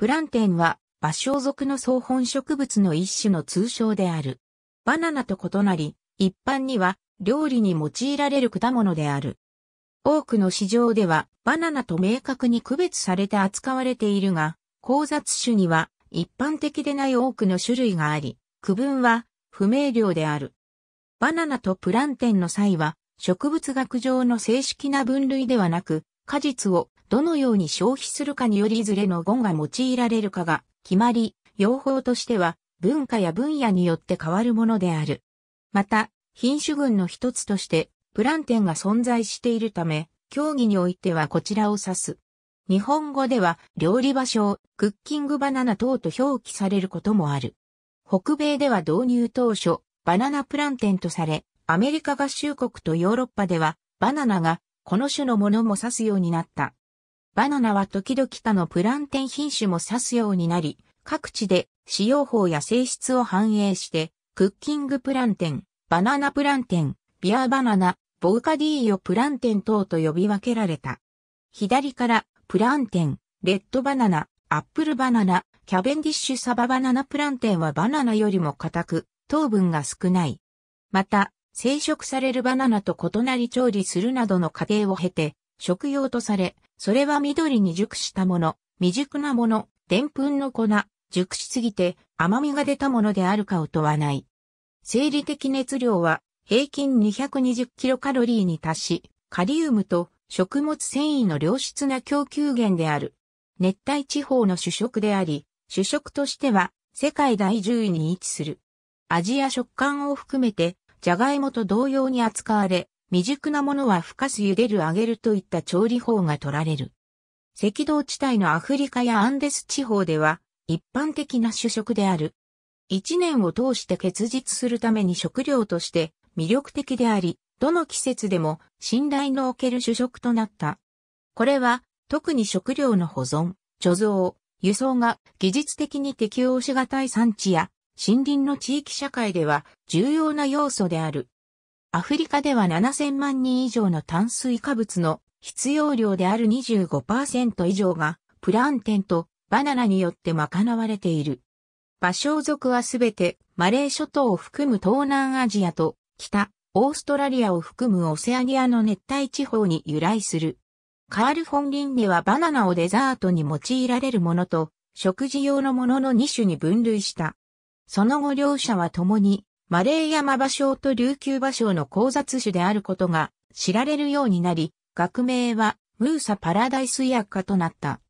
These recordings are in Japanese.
プランテンは、芭蕉属の草本植物の一種の通称である。バナナと異なり、一般には料理に用いられる果物である。多くの市場ではバナナと明確に区別されて扱われているが、交雑種には一般的でない多くの種類があり、区分は不明瞭である。バナナとプランテンの際は、植物学上の正式な分類ではなく、果実をどのように消費するかによりいずれの言が用いられるかが決まり、用法としては文化や分野によって変わるものである。また、品種群の一つとしてプランテンが存在しているため、競技においてはこちらを指す。日本語では料理場所、クッキングバナナ等と表記されることもある。北米では導入当初、バナナプランテンとされ、アメリカ合衆国とヨーロッパでは、バナナがこの種のものも指すようになった。バナナは時々他のプランテン品種も指すようになり、各地で使用法や性質を反映して、クッキングプランテン、バナナプランテン、ビアバナナ、ボウカディーヨプランテン等と呼び分けられた。左から、プランテン、レッドバナナ、アップルバナナ、キャベンディッシュサババナナプランテンはバナナよりも硬く、糖分が少ない。また、生食されるバナナと異なり調理するなどの過程を経て、食用とされ、それは緑に熟したもの、未熟なもの、でんぷんの粉、熟しすぎて甘みが出たものであるかを問わない。生理的熱量は平均2 2 0カロリーに達し、カリウムと食物繊維の良質な供給源である。熱帯地方の主食であり、主食としては世界第10位に位置する。味や食感を含めて、ジャガイモと同様に扱われ、未熟なものはふかす茹でる揚げるといった調理法が取られる。赤道地帯のアフリカやアンデス地方では一般的な主食である。一年を通して結実するために食料として魅力的であり、どの季節でも信頼のおける主食となった。これは特に食料の保存、貯蔵、輸送が技術的に適応しがたい産地や森林の地域社会では重要な要素である。アフリカでは7000万人以上の炭水化物の必要量である25%以上がプランテンとバナナによって賄われている。バショウ族はすべてマレー諸島を含む東南アジアと北オーストラリアを含むオセアニアの熱帯地方に由来する。カール・フォン・リンネはバナナをデザートに用いられるものと食事用のものの2種に分類した。その後両者は共にマレー山芭蕉と琉球芭蕉の交雑種であることが知られるようになり、学名はムーサパラダイス薬科となった。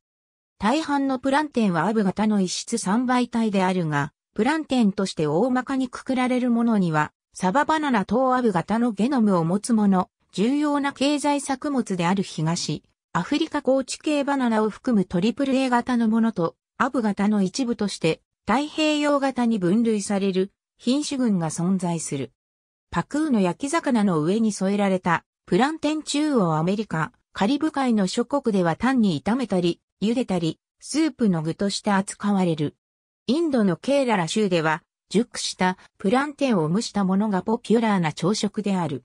大半のプランテンはアブ型の一質三倍体であるが、プランテンとして大まかにくくられるものには、サババナナ等アブ型のゲノムを持つもの、重要な経済作物である東、アフリカ高地系バナナを含むトリプル A 型のものと、アブ型の一部として、太平洋型に分類される品種群が存在する。パクーの焼き魚の上に添えられたプランテン中央アメリカ、カリブ海の諸国では単に炒めたり、茹でたり、スープの具として扱われる。インドのケーララ州では、熟したプランテンを蒸したものがポピュラーな朝食である。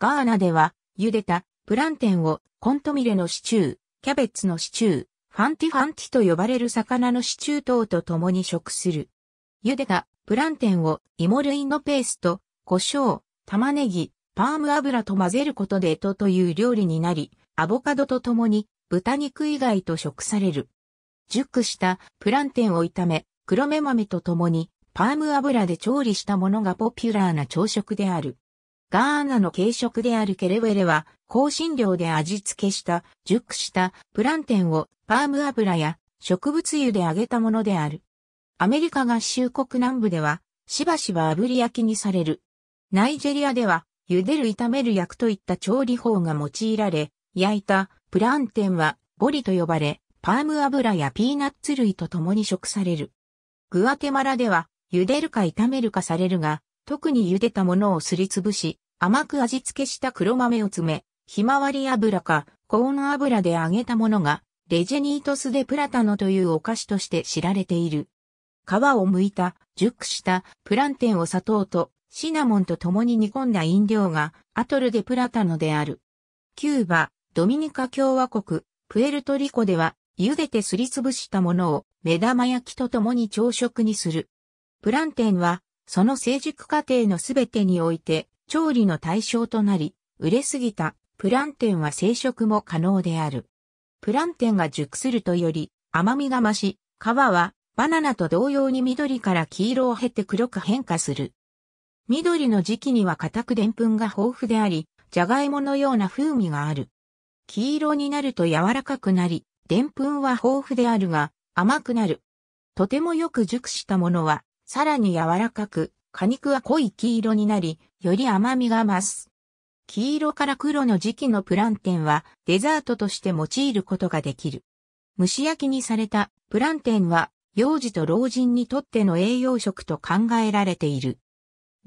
ガーナでは、茹でたプランテンをコントミレのシチュー、キャベツのシチュー、ファンティファンティと呼ばれる魚のシチュー等と共に食する。茹でたプランテンを芋類のペースト、胡椒、玉ねぎ、パーム油と混ぜることでエトという料理になり、アボカドと共に豚肉以外と食される。熟したプランテンを炒め、黒目豆と共にパーム油で調理したものがポピュラーな朝食である。ガーナの軽食であるケレウェレは、香辛料で味付けした熟したプランテンをパーム油や植物油で揚げたものである。アメリカ合衆国南部では、しばしば炙り焼きにされる。ナイジェリアでは、茹でる炒める焼くといった調理法が用いられ、焼いたプランテンはボリと呼ばれ、パーム油やピーナッツ類と共に食される。グアテマラでは、茹でるか炒めるかされるが、特に茹でたものをすりつぶし、甘く味付けした黒豆を詰め、ひまわり油かコーン油で揚げたものが、レジェニートスデプラタノというお菓子として知られている。皮を剥いた、熟したプランテンを砂糖とシナモンと共に煮込んだ飲料がアトルデプラタノである。キューバ、ドミニカ共和国、プエルトリコでは茹でてすりつぶしたものを目玉焼きと共に朝食にする。プランテンはその成熟過程のすべてにおいて調理の対象となり、売れすぎたプランテンは生食も可能である。プランテンが熟するとより甘みが増し、皮はバナナと同様に緑から黄色を経て黒く変化する。緑の時期には固くでんぷんが豊富であり、じゃがいものような風味がある。黄色になると柔らかくなり、でんぷんは豊富であるが、甘くなる。とてもよく熟したものは、さらに柔らかく、果肉は濃い黄色になり、より甘みが増す。黄色から黒の時期のプランテンはデザートとして用いることができる。蒸し焼きにされたプランテンは幼児と老人にとっての栄養食と考えられている。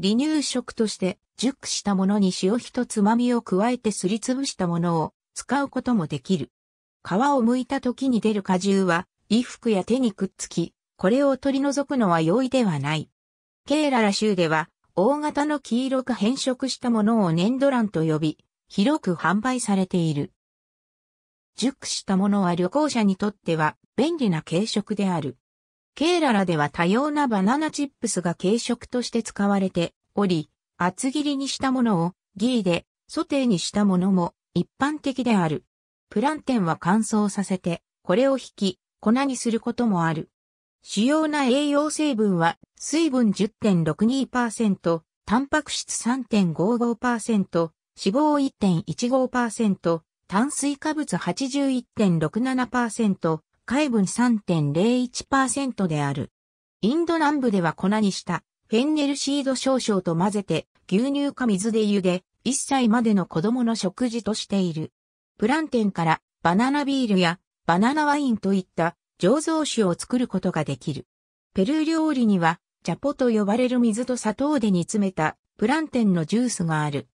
離乳食として熟したものに塩一つまみを加えてすりつぶしたものを使うこともできる。皮を剥いた時に出る果汁は衣服や手にくっつき、これを取り除くのは容易ではない。ケーララ州では大型の黄色く変色したものを粘土卵と呼び、広く販売されている。熟したものは旅行者にとっては便利な軽食である。ケーララでは多様なバナナチップスが軽食として使われており、厚切りにしたものをギーでソテーにしたものも一般的である。プランテンは乾燥させて、これを引き、粉にすることもある。主要な栄養成分は、水分10.62%、タンパク質3.55%、脂肪1.15%、炭水化物81.67%、海分3.01%である。インド南部では粉にしたフェンネルシード少々と混ぜて牛乳か水で茹で、1歳までの子供の食事としている。プランテンからバナナビールやバナナワインといった醸造酒を作ることができる。ペルー料理にはジャポと呼ばれる水と砂糖で煮詰めたプランテンのジュースがある。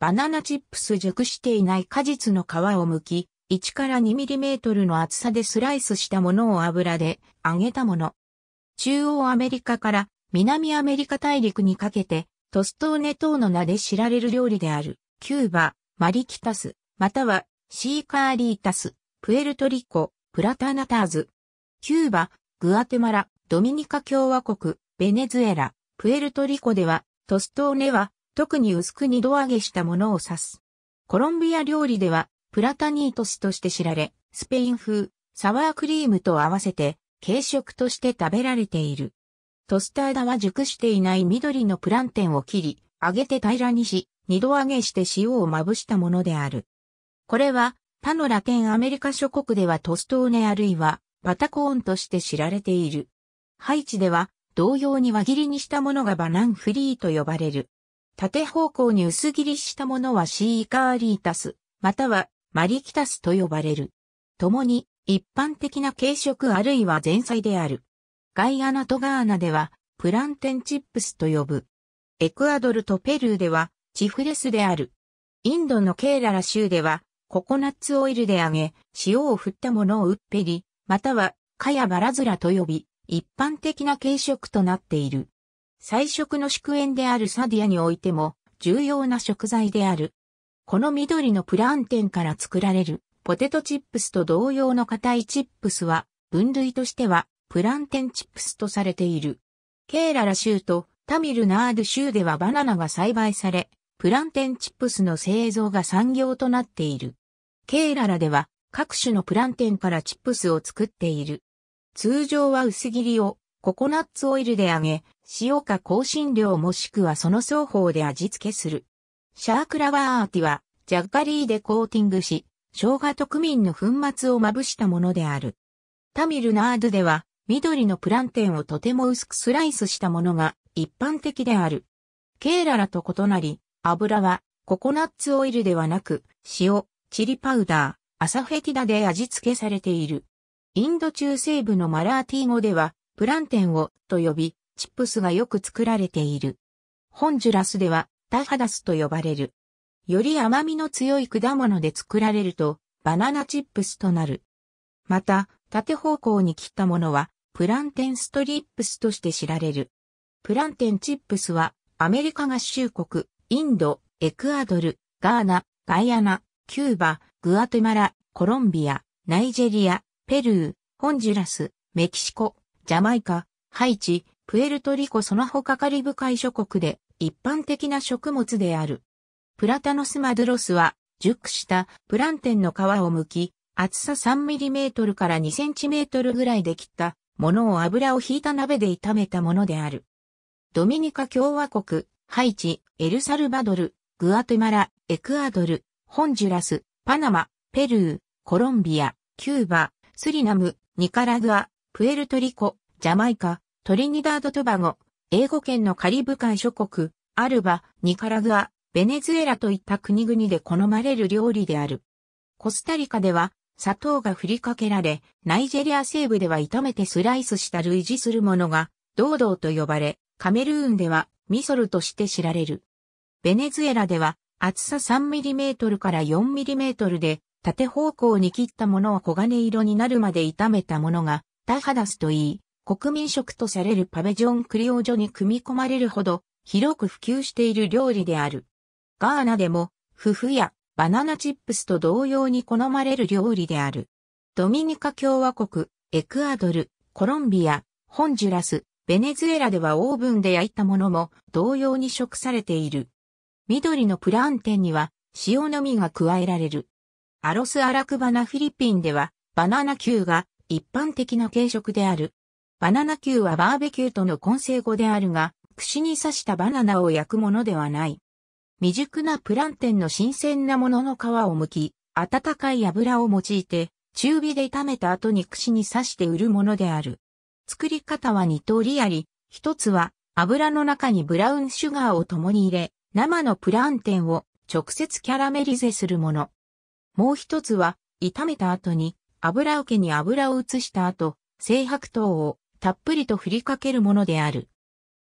バナナチップス熟していない果実の皮を剥き、1から 2mm の厚さでスライスしたものを油で揚げたもの。中央アメリカから南アメリカ大陸にかけてトストーネ等の名で知られる料理であるキューバ、マリキタス、またはシーカーリータス、プエルトリコ、プラタナターズ。キューバ、グアテマラ、ドミニカ共和国、ベネズエラ、プエルトリコではトストーネは特に薄く二度揚げしたものを指す。コロンビア料理ではプラタニートスとして知られ、スペイン風、サワークリームと合わせて、軽食として食べられている。トスターダは熟していない緑のプランテンを切り、揚げて平らにし、二度揚げして塩をまぶしたものである。これは、他のラテンアメリカ諸国ではトストーネあるいは、パタコーンとして知られている。ハイチでは、同様に輪切りにしたものがバナンフリーと呼ばれる。縦方向に薄切りしたものはシーカーリータス、またはマリキタスと呼ばれる。共に一般的な軽食あるいは前菜である。ガイアナとガーナではプランテンチップスと呼ぶ。エクアドルとペルーではチフレスである。インドのケーララ州ではココナッツオイルで揚げ、塩を振ったものをウッペリ、またはカヤバラズラと呼び、一般的な軽食となっている。菜食の祝宴であるサディアにおいても重要な食材である。この緑のプランテンから作られるポテトチップスと同様の硬いチップスは分類としてはプランテンチップスとされている。ケーララ州とタミルナード州ではバナナが栽培され、プランテンチップスの製造が産業となっている。ケーララでは各種のプランテンからチップスを作っている。通常は薄切りをココナッツオイルで揚げ、塩か香辛料もしくはその双方で味付けする。シャークラワーアーティは、ジャッガリーでコーティングし、生姜とクミンの粉末をまぶしたものである。タミルナードでは、緑のプランテンをとても薄くスライスしたものが一般的である。ケーララと異なり、油はココナッツオイルではなく、塩、チリパウダー、アサフェティダで味付けされている。インド中西部のマラーティー語では、プランテンをと呼び、チップスがよく作られている。ホンジュラスでは、タハダスと呼ばれる。より甘みの強い果物で作られると、バナナチップスとなる。また、縦方向に切ったものは、プランテンストリップスとして知られる。プランテンチップスは、アメリカ合衆国、インド、エクアドル、ガーナ、ガイアナ、キューバ、グアテマラ、コロンビア、ナイジェリア、ペルー、ホンジュラス、メキシコ、ジャマイカ、ハイチ、プエルトリコその他カリブ海諸国で一般的な食物である。プラタノスマドロスは、熟したプランテンの皮を剥き、厚さ 3mm から 2cm ぐらいで切ったものを油を引いた鍋で炒めたものである。ドミニカ共和国、ハイチ、エルサルバドル、グアテマラ、エクアドル、ホンジュラス、パナマ、ペルー、コロンビア、キューバ、スリナム、ニカラグア、プエルトリコ、ジャマイカ、トリニダード・トバゴ、英語圏のカリブ海諸国、アルバ、ニカラグア、ベネズエラといった国々で好まれる料理である。コスタリカでは、砂糖が振りかけられ、ナイジェリア西部では炒めてスライスした類似するものが、ドードーと呼ばれ、カメルーンではミソルとして知られる。ベネズエラでは、厚さ 3mm から 4mm で、縦方向に切ったものを黄金色になるまで炒めたものが、タハダスといい、国民食とされるパメジョンクリオジョに組み込まれるほど広く普及している料理である。ガーナでも、フフやバナナチップスと同様に好まれる料理である。ドミニカ共和国、エクアドル、コロンビア、ホンジュラス、ベネズエラではオーブンで焼いたものも同様に食されている。緑のプランテンには塩のみが加えられる。アロスアラクバナフィリピンではバナナ球が一般的な軽食である。バナナ球はバーベキューとの混成語であるが、串に刺したバナナを焼くものではない。未熟なプランテンの新鮮なものの皮を剥き、温かい油を用いて、中火で炒めた後に串に刺して売るものである。作り方は二通りあり、一つは油の中にブラウンシュガーを共に入れ、生のプランテンを直接キャラメリゼするもの。もう一つは炒めた後に油受けに油を移した後、青白糖をたっぷりと振りかけるものである。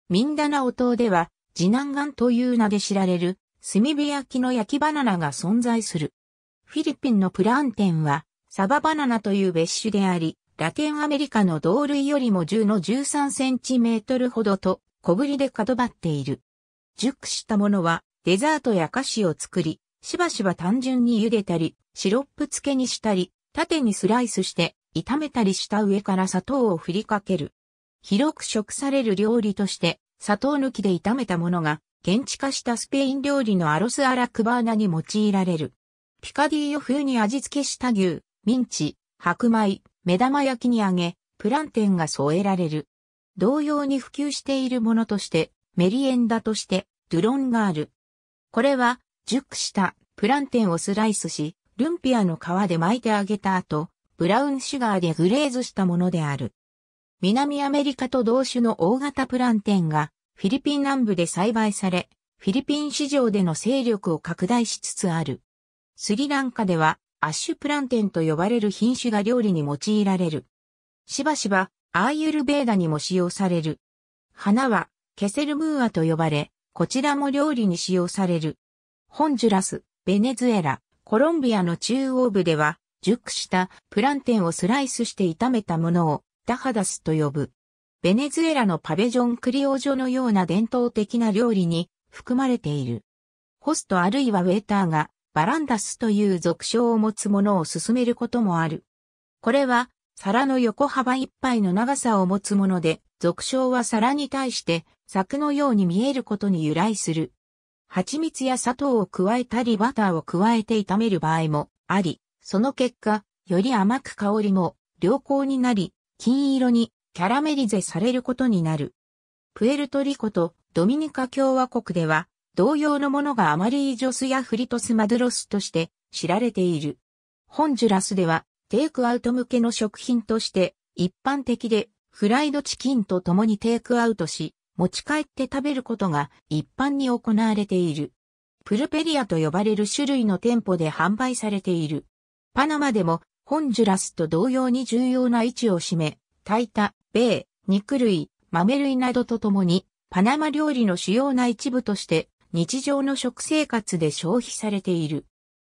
ミンダナオ島では、ジナンガンという名で知られる、炭火焼きの焼きバナナが存在する。フィリピンのプランテンは、サババナナという別種であり、ラテンアメリカの同類よりも10の13センチメートルほどと小ぶりで角張っている。熟したものはデザートや菓子を作り、しばしば単純に茹でたり、シロップ漬けにしたり、縦にスライスして炒めたりした上から砂糖を振りかける。広く食される料理として、砂糖抜きで炒めたものが、現地化したスペイン料理のアロス・アラクバーナに用いられる。ピカディーヨ風に味付けした牛、ミンチ、白米、目玉焼きに揚げ、プランテンが添えられる。同様に普及しているものとして、メリエンダとして、ドゥロンがある。これは、熟したプランテンをスライスし、ルンピアの皮で巻いて揚げた後、ブラウンシュガーでグレーズしたものである。南アメリカと同種の大型プランテンがフィリピン南部で栽培され、フィリピン市場での勢力を拡大しつつある。スリランカではアッシュプランテンと呼ばれる品種が料理に用いられる。しばしばアーユルベーダにも使用される。花はケセルムーアと呼ばれ、こちらも料理に使用される。ホンジュラス、ベネズエラ、コロンビアの中央部では熟したプランテンをスライスして炒めたものをダハダスと呼ぶ。ベネズエラのパベジョンクリオジョのような伝統的な料理に含まれている。ホストあるいはウェーターがバランダスという俗称を持つものを勧めることもある。これは皿の横幅一杯の長さを持つもので、俗称は皿に対して柵のように見えることに由来する。蜂蜜や砂糖を加えたりバターを加えて炒める場合もあり、その結果、より甘く香りも良好になり、金色にキャラメリゼされることになる。プエルトリコとドミニカ共和国では、同様のものがアマリージョスやフリトスマドロスとして知られている。ホンジュラスでは、テイクアウト向けの食品として一般的でフライドチキンと共にテイクアウトし、持ち帰って食べることが一般に行われている。プルペリアと呼ばれる種類の店舗で販売されている。パナマでもホンジュラスと同様に重要な位置を占め、イタ、ベ米、肉類、豆類などとともに、パナマ料理の主要な一部として、日常の食生活で消費されている。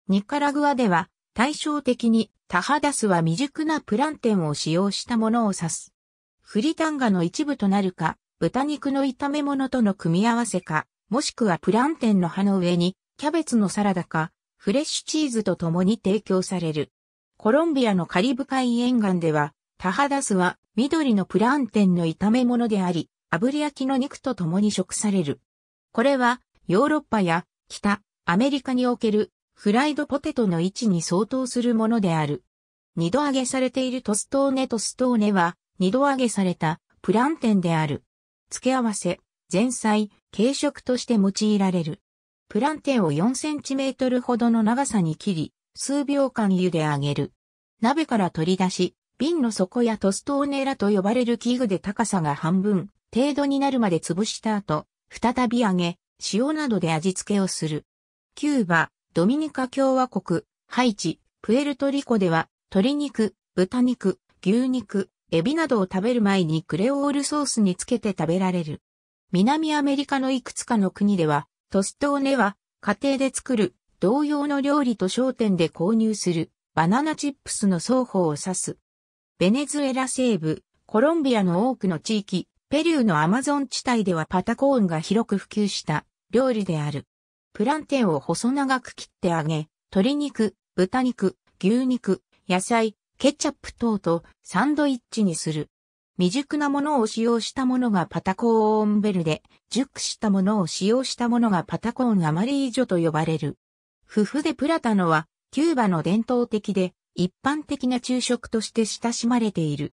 ニカラグアでは、対照的に、タハダスは未熟なプランテンを使用したものを指す。フリタンガの一部となるか、豚肉の炒め物との組み合わせか、もしくはプランテンの葉の上に、キャベツのサラダか、フレッシュチーズと共に提供される。コロンビアのカリブ海沿岸では、タハダスは緑のプランテンの炒め物であり、炙り焼きの肉と共に食される。これはヨーロッパや北アメリカにおけるフライドポテトの位置に相当するものである。二度揚げされているトストーネトストーネは二度揚げされたプランテンである。付け合わせ、前菜、軽食として用いられる。プランテを4センチメートルほどの長さに切り、数秒間茹で上げる。鍋から取り出し、瓶の底やトストーネラと呼ばれる器具で高さが半分程度になるまで潰した後、再び揚げ、塩などで味付けをする。キューバ、ドミニカ共和国、ハイチ、プエルトリコでは、鶏肉、豚肉、牛肉、エビなどを食べる前にクレオールソースにつけて食べられる。南アメリカのいくつかの国では、トストーネは、家庭で作る、同様の料理と商店で購入する、バナナチップスの双方を指す。ベネズエラ西部、コロンビアの多くの地域、ペルーのアマゾン地帯ではパタコーンが広く普及した料理である。プランテンを細長く切って揚げ、鶏肉、豚肉、牛肉、野菜、ケチャップ等とサンドイッチにする。未熟なものを使用したものがパタコーンベルで、熟したものを使用したものがパタコーンアマリージョと呼ばれる。フフデプラタノは、キューバの伝統的で、一般的な昼食として親しまれている。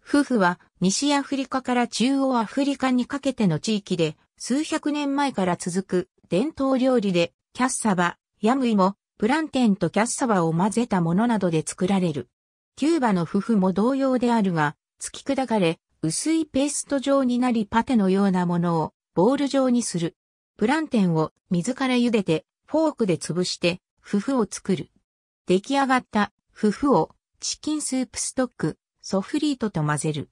フフは、西アフリカから中央アフリカにかけての地域で、数百年前から続く伝統料理で、キャッサバ、ヤムイモ、プランテンとキャッサバを混ぜたものなどで作られる。キューバのフフも同様であるが、突き砕かれ、薄いペースト状になりパテのようなものをボール状にする。プランテンを水から茹でて、フォークで潰して、フフを作る。出来上がったフフをチキンスープストック、ソフリートと混ぜる。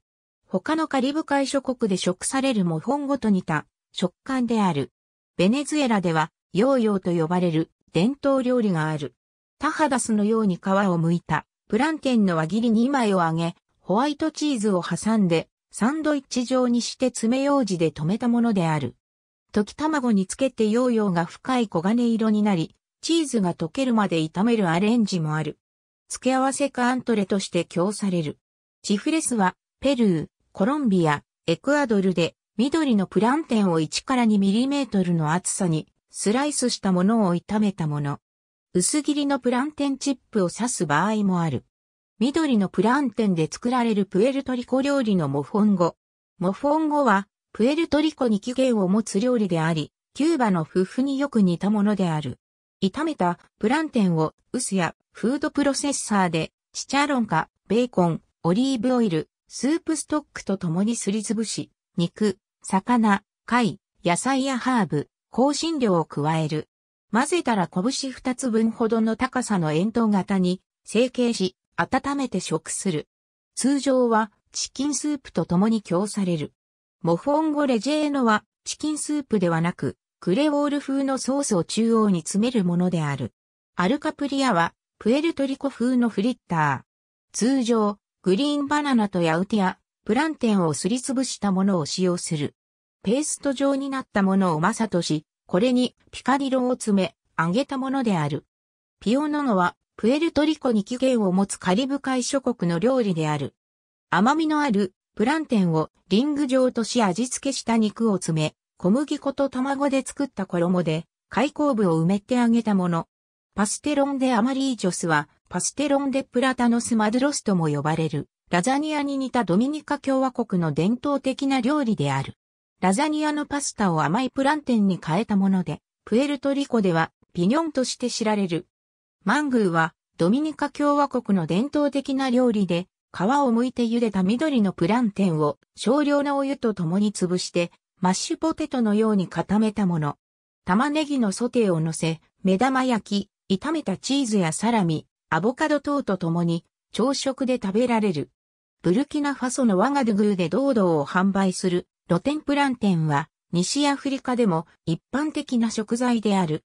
他のカリブ海諸国で食されるも本ごと似た食感である。ベネズエラではヨーヨーと呼ばれる伝統料理がある。タハダスのように皮を剥いたプランテンの輪切り2枚を揚げ、ホワイトチーズを挟んで、サンドイッチ状にして爪楊枝で留めたものである。溶き卵につけてヨーヨーが深い黄金色になり、チーズが溶けるまで炒めるアレンジもある。付け合わせかアントレとして供される。チフレスは、ペルー、コロンビア、エクアドルで、緑のプランテンを1から2ミリメートルの厚さに、スライスしたものを炒めたもの。薄切りのプランテンチップを刺す場合もある。緑のプランテンで作られるプエルトリコ料理のモフォンゴ。モフォンゴは、プエルトリコに起源を持つ料理であり、キューバのフフによく似たものである。炒めたプランテンを薄やフードプロセッサーで、チチャロンか、ベーコン、オリーブオイル、スープストックと共にすりつぶし、肉、魚、貝、野菜やハーブ、香辛料を加える。混ぜたら拳2つ分ほどの高さの円筒型に成形し、温めて食する。通常はチキンスープと共に供される。モフォンゴレジェーノはチキンスープではなく、クレオール風のソースを中央に詰めるものである。アルカプリアはプエルトリコ風のフリッター。通常、グリーンバナナとヤウティア、プランテンをすりつぶしたものを使用する。ペースト状になったものをマサとし、これにピカディロを詰め、揚げたものである。ピオノノはプエルトリコに起源を持つカリブ海諸国の料理である。甘みのあるプランテンをリング状とし味付けした肉を詰め、小麦粉と卵で作った衣で、開口部を埋めてあげたもの。パステロンでアマリージョスは、パステロンでプラタノスマドロスとも呼ばれる、ラザニアに似たドミニカ共和国の伝統的な料理である。ラザニアのパスタを甘いプランテンに変えたもので、プエルトリコでは、ピニョンとして知られる。マングーは、ドミニカ共和国の伝統的な料理で、皮を剥いて茹でた緑のプランテンを少量のお湯と共に潰して、マッシュポテトのように固めたもの。玉ねぎのソテーを乗せ、目玉焼き、炒めたチーズやサラミ、アボカド等と共に朝食で食べられる。ブルキナファソのワガドゥグーで堂々を販売する露天プランテンは西アフリカでも一般的な食材である。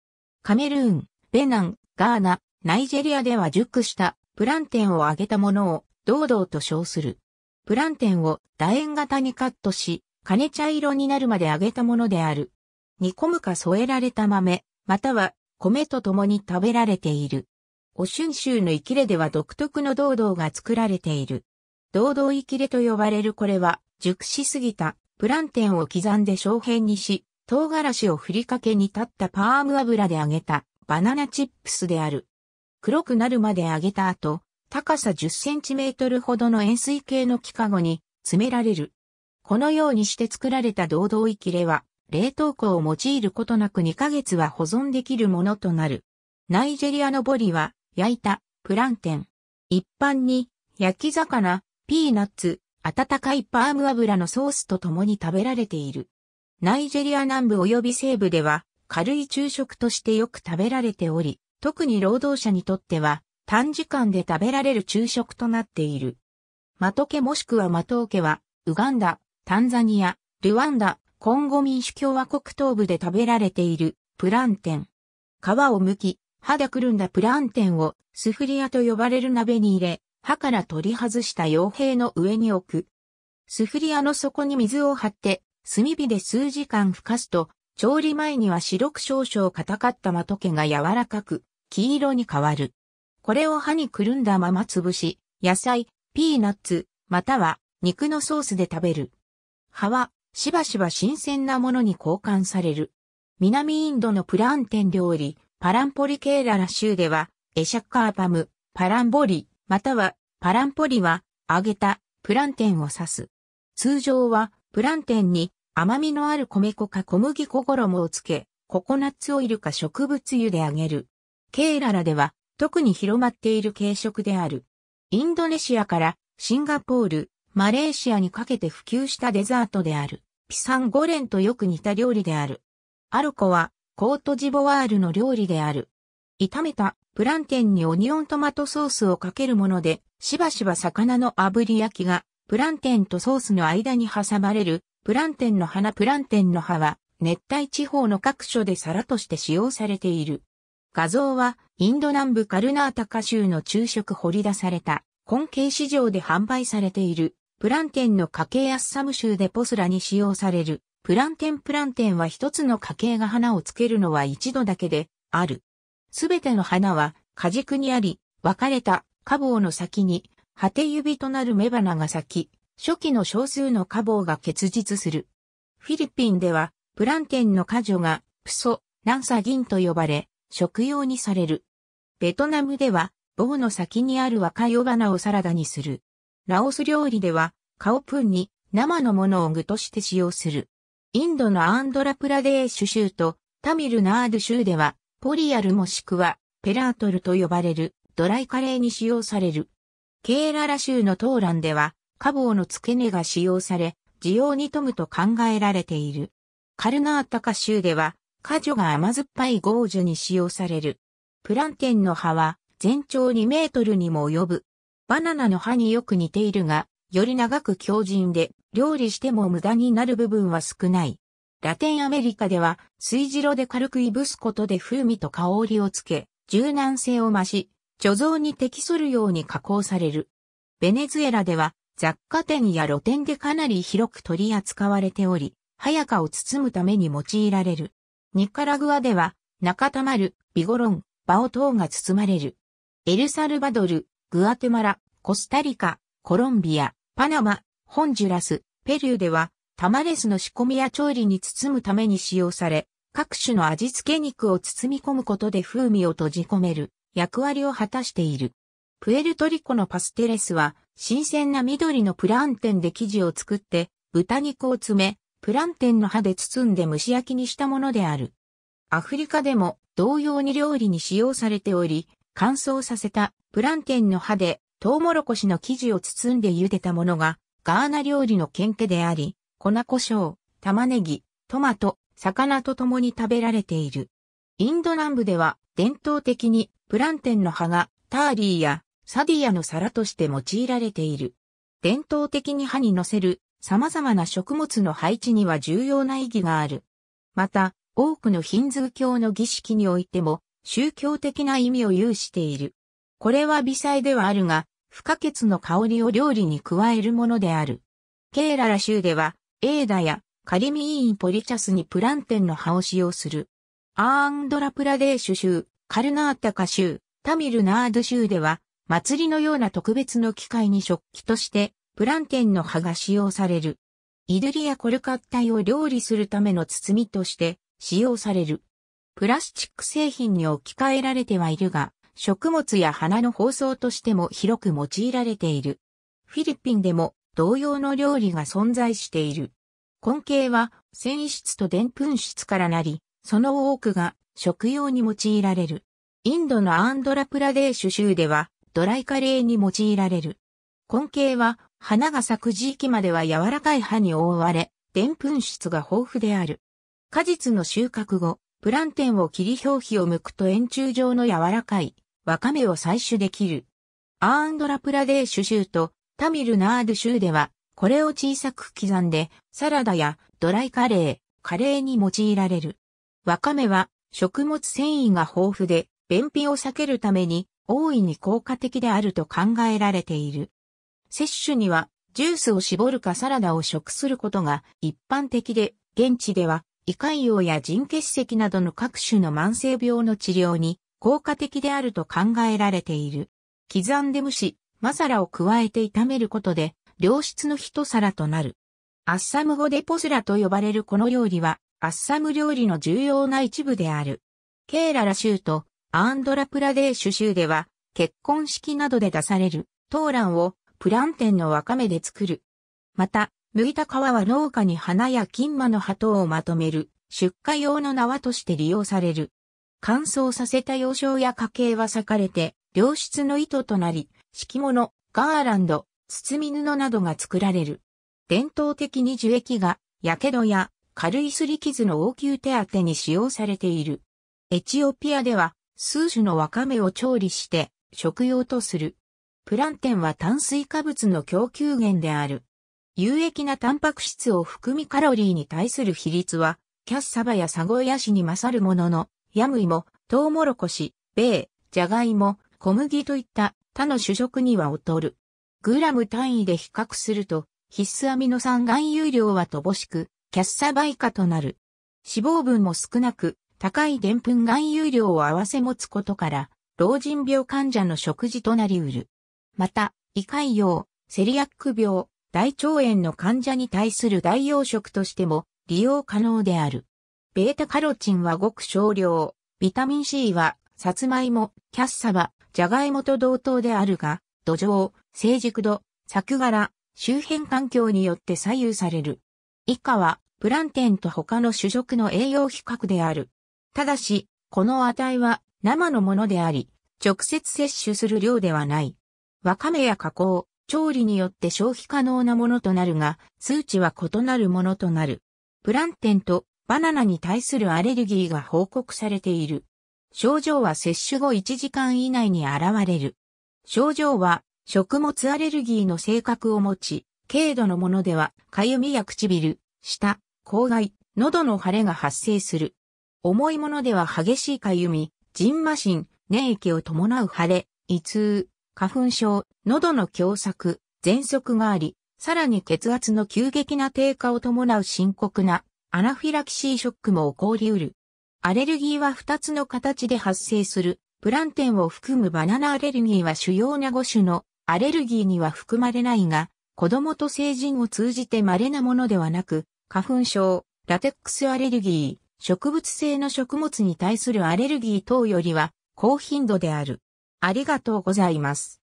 カメルーン、ベナン、ガーナ、ナイジェリアでは熟したプランテンを揚げたものを堂々と称する。プランテンを楕円型にカットし、金茶色になるまで揚げたものである。煮込むか添えられた豆、または米と共に食べられている。オシュン州の生きれでは独特の堂々が作られている。堂々生きれと呼ばれるこれは、熟しすぎたプランテンを刻んで小片にし、唐辛子をふりかけに立ったパーム油で揚げたバナナチップスである。黒くなるまで揚げた後、高さ10センチメートルほどの円錐形の木かごに詰められる。このようにして作られた堂々いきれは、冷凍庫を用いることなく2ヶ月は保存できるものとなる。ナイジェリアのボリは、焼いた、プランテン。一般に、焼き魚、ピーナッツ、温かいパーム油のソースと共に食べられている。ナイジェリア南部及び西部では、軽い昼食としてよく食べられており、特に労働者にとっては短時間で食べられる昼食となっている。マトケもしくはマトウケは、ウガンダ、タンザニア、ルワンダ、コンゴ民主共和国東部で食べられているプランテン。皮を剥き、歯でくるんだプランテンをスフリアと呼ばれる鍋に入れ、歯から取り外した傭兵の上に置く。スフリアの底に水を張って、炭火で数時間ふかすと、調理前には白く少々硬かったマトケが柔らかく、黄色に変わる。これを歯にくるんだまま潰し、野菜、ピーナッツ、または肉のソースで食べる。葉はしばしば新鮮なものに交換される。南インドのプランテン料理、パランポリケーララ州では、エシャッカーパム、パランボリ、またはパランポリは揚げたプランテンを指す。通常はプランテンに甘みのある米粉か小麦粉衣をつけ、ココナッツオイルか植物油で揚げる。ケーララでは特に広まっている軽食である。インドネシアからシンガポール、マレーシアにかけて普及したデザートである。ピサンゴレンとよく似た料理である。アルコはコートジボワールの料理である。炒めたプランテンにオニオントマトソースをかけるもので、しばしば魚の炙り焼きがプランテンとソースの間に挟まれるプランテンの花プランテンの葉は熱帯地方の各所で皿として使用されている。画像はインド南部カルナータカ州の昼食掘り出された根茎市場で販売されているプランテンの家系アッサム州でポスラに使用されるプランテンプランテンは一つの家系が花をつけるのは一度だけである。すべての花は果軸にあり、分かれた花房の先に、果て指となる雌花が咲き、初期の少数の家房が結実する。フィリピンでは、プランテンの果樹が、プソ、ランサギンと呼ばれ、食用にされる。ベトナムでは、棒の先にある若いお花をサラダにする。ラオス料理では、カオプンに生のものを具として使用する。インドのアンドラプラデーシュ州とタミルナード州では、ポリアルもしくはペラートルと呼ばれるドライカレーに使用される。ケーララ州のトーランでは、花房の付け根が使用され、需要に富むと考えられている。カルナータカ州では、果樹が甘酸っぱいゴージュに使用される。プランテンの葉は全長2メートルにも及ぶ。バナナの葉によく似ているが、より長く強靭で、料理しても無駄になる部分は少ない。ラテンアメリカでは、水白で軽くいぶすことで風味と香りをつけ、柔軟性を増し、貯蔵に適するように加工される。ベネズエラでは、雑貨店や露店でかなり広く取り扱われており、早川を包むために用いられる。ニカラグアでは、中田丸、ビゴロン、バオ等が包まれる。エルサルバドル、グアテマラ、コスタリカ、コロンビア、パナマ、ホンジュラス、ペルーでは、タマレスの仕込みや調理に包むために使用され、各種の味付け肉を包み込むことで風味を閉じ込める役割を果たしている。プエルトリコのパステレスは、新鮮な緑のプランテンで生地を作って、豚肉を詰め、プランテンの葉で包んで蒸し焼きにしたものである。アフリカでも同様に料理に使用されており、乾燥させたプランテンの葉でトウモロコシの生地を包んで茹でたものがガーナ料理の献家であり、粉胡椒、玉ねぎ、トマト、魚と共に食べられている。インド南部では伝統的にプランテンの葉がターリーやサディアの皿として用いられている。伝統的に歯に乗せる様々な食物の配置には重要な意義がある。また、多くのヒンズー教の儀式においても宗教的な意味を有している。これは微細ではあるが、不可欠の香りを料理に加えるものである。ケーララ州では、エーダやカリミインポリチャスにプランテンの葉を使用する。アーンドラプラデーシュ州、カルナータカ州、タミルナード州では、祭りのような特別の機会に食器としてプランテンの葉が使用される。イドリアコルカッタイを料理するための包みとして使用される。プラスチック製品に置き換えられてはいるが、食物や花の包装としても広く用いられている。フィリピンでも同様の料理が存在している。根茎は繊維質と澱粉質からなり、その多くが食用に用いられる。インドのアンドラプラデーシュ州ではドライカレーに用いられる。根茎は花が咲く時期までは柔らかい葉に覆われ、でんぷん質が豊富である。果実の収穫後、プランテンを切り表皮を剥くと円柱状の柔らかい、わかめを採取できる。アーンドラプラデーシュ州とタミルナード州では、これを小さく刻んで、サラダやドライカレー、カレーに用いられる。わかめは食物繊維が豊富で、便秘を避けるために大いに効果的であると考えられている。摂取にはジュースを絞るかサラダを食することが一般的で、現地では胃潰瘍や腎結石などの各種の慢性病の治療に効果的であると考えられている。刻んで蒸し、マサラを加えて炒めることで、良質の一皿となる。アッサム語でポスラと呼ばれるこの料理は、アッサム料理の重要な一部である。ケーララ州とアンドラプラデーシュ州では、結婚式などで出される、トーランをプランテンのワカメで作る。また、麦田皮は農家に花や金馬の鳩をまとめる、出荷用の縄として利用される。乾燥させた洋少や家計は裂かれて、良質の糸となり、敷物、ガーランド、包み布などが作られる。伝統的に樹液が、火傷や軽い擦り傷の応急手当に使用されている。エチオピアでは、数種のわかめを調理して食用とする。プランテンは炭水化物の供給源である。有益なタンパク質を含みカロリーに対する比率は、キャッサバやサゴヤシに勝るものの、ヤムイモ、トウモロコシ、ベー、ジャガイモ、小麦といった他の主食には劣る。グラム単位で比較すると、必須アミノ酸含有量は乏しく、キャッサバ以下となる。脂肪分も少なく、高い澱粉含有量を合わせ持つことから、老人病患者の食事となりうる。また、胃潰瘍、セリアック病、大腸炎の患者に対する代用食としても利用可能である。ベータカロチンはごく少量、ビタミン C は、サツマイモ、キャッサバ、ジャガイモと同等であるが、土壌、成熟度、作柄、周辺環境によって左右される。以下は、プランテンと他の主食の栄養比較である。ただし、この値は生のものであり、直接摂取する量ではない。わかめや加工、調理によって消費可能なものとなるが、数値は異なるものとなる。プランテンとバナナに対するアレルギーが報告されている。症状は摂取後1時間以内に現れる。症状は食物アレルギーの性格を持ち、軽度のものでは、かゆみや唇、舌、口外、喉の腫れが発生する。重いものでは激しいかゆみ、ジンマ粘液を伴う腫れ、胃痛、花粉症、喉の狭窄、喘息があり、さらに血圧の急激な低下を伴う深刻なアナフィラキシーショックも起こりうる。アレルギーは2つの形で発生する。プランテンを含むバナナアレルギーは主要な5種のアレルギーには含まれないが、子供と成人を通じて稀なものではなく、花粉症、ラテックスアレルギー、植物性の食物に対するアレルギー等よりは高頻度である。ありがとうございます。